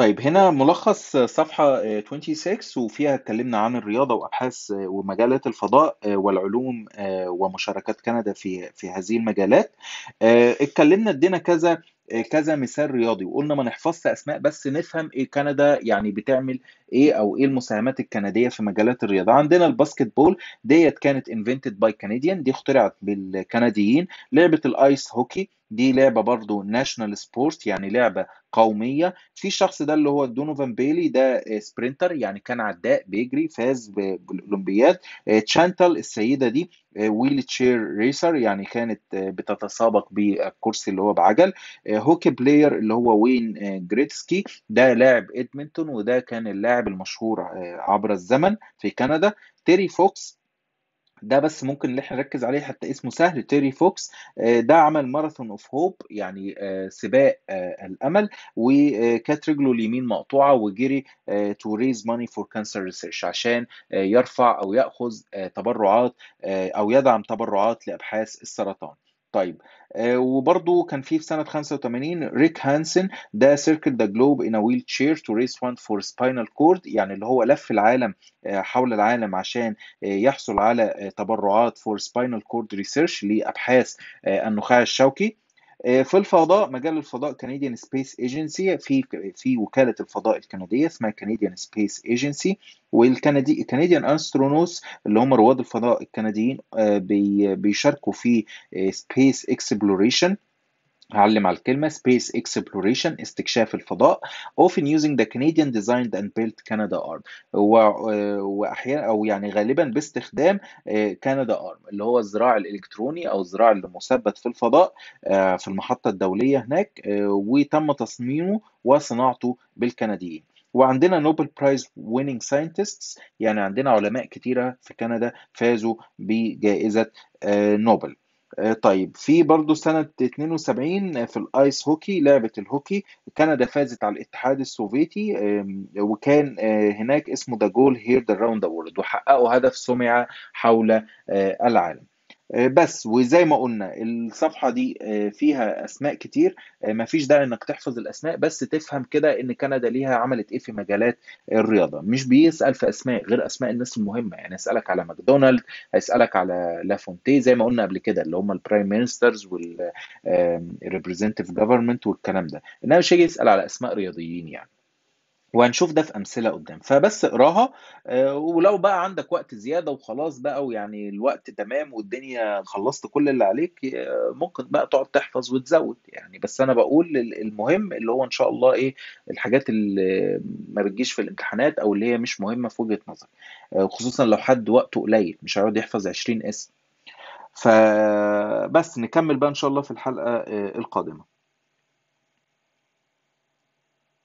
طيب هنا ملخص صفحة 26 آه، وفيها اتكلمنا عن الرياضة وأبحاث آه، ومجالات الفضاء آه، والعلوم ومشاركات كندا في في هذه المجالات اتكلمنا ادينا كذا كذا مثال رياضي وقلنا ما نحفظش اسماء بس نفهم ايه كندا يعني بتعمل ايه او ايه المساهمات الكنديه في مجالات الرياضه عندنا الباسكت بول ديت كانت انفنتد باي كنديان دي اخترعت بالكنديين لعبه الايس هوكي دي لعبة برضو ناشونال سبورت يعني لعبة قومية في الشخص ده اللي هو دونوفان بيلي ده سبرينتر يعني كان عداء بيجري فاز بالأولمبياد تشانتل آه، السيدة دي ويل تشير ريسر يعني كانت آه، بتتسابق بالكرسي اللي هو بعجل هوكي آه، بلاير اللي هو وين جريتسكي ده لاعب ادمنتون وده كان اللاعب اللاعب المشهور آه، عبر الزمن في كندا تيري فوكس ده بس ممكن اللي احنا نركز عليه حتى اسمه سهل تيري فوكس آه، ده عمل ماراثون اوف هوب يعني آه، سباق الامل وكانت رجله اليمين مقطوعه وجري تو ريز ماني فور كانسر ريسيرش عشان يرفع او ياخذ تبرعات او يدعم تبرعات لابحاث السرطان طيب آه وبرضه كان في في سنه 85 ريك هانسن ده سيركل ذا جلوب ان ا ويل تشير تو ريس وان فور سباينال كورد يعني اللي هو لف العالم آه حول العالم عشان آه يحصل على آه، تبرعات فور سباينال كورد ريسيرش لابحاث آه، النخاع الشوكي آه، في الفضاء مجال الفضاء كنديان سبيس ايجنسي في في وكاله الفضاء الكنديه اسمها كنديان سبيس ايجنسي والكندي كنديان استرونوس اللي هم رواد الفضاء الكنديين آه، بيشاركوا في سبيس آه، اكسبلوريشن هعلم على الكلمة Space Exploration استكشاف الفضاء often using the Canadian designed and built Canada ARM آه، وأحيانا أو يعني غالبا باستخدام كندا آه، ARM اللي هو الزراع الإلكتروني أو الزراع اللي مثبت في الفضاء آه، في المحطة الدولية هناك وتم تصميمه وصناعته بالكنديين وعندنا نوبل برايز ويننج ساينتستس يعني عندنا علماء كتيرة في كندا فازوا بجائزة نوبل آه، طيب في برضه سنة 72 آه، في الآيس هوكي لعبة الهوكي كندا فازت على الاتحاد السوفيتي وكان آه، هناك اسمه ذا جول هير ذا راوند ذا وورلد وحققوا هدف سمع حول العالم آه، بس وزي ما قلنا الصفحه دي آه، فيها اسماء كتير آه، مفيش داعي انك تحفظ الاسماء بس تفهم كده ان كندا ليها عملت ايه في مجالات الرياضه مش بيسال في اسماء غير اسماء الناس المهمه يعني اسالك على ماكدونالد هيسالك على لافونتي زي ما قلنا قبل كده اللي هم البرايم مينسترز والريبريزنتيف جفرمنت والكلام ده انما مش هيجي يسال على اسماء رياضيين يعني وهنشوف ده في امثله قدام فبس اقراها آه، ولو بقى عندك وقت زياده وخلاص بقى ويعني الوقت تمام والدنيا خلصت كل اللي عليك آه، ممكن بقى تقعد تحفظ وتزود يعني بس انا بقول المهم اللي هو ان شاء الله ايه الحاجات اللي ما بتجيش في الامتحانات او اللي هي مش مهمه في وجهه نظري آه، خصوصا لو حد وقته قليل مش هيقعد يحفظ 20 اسم فبس نكمل بقى ان شاء الله في الحلقه القادمه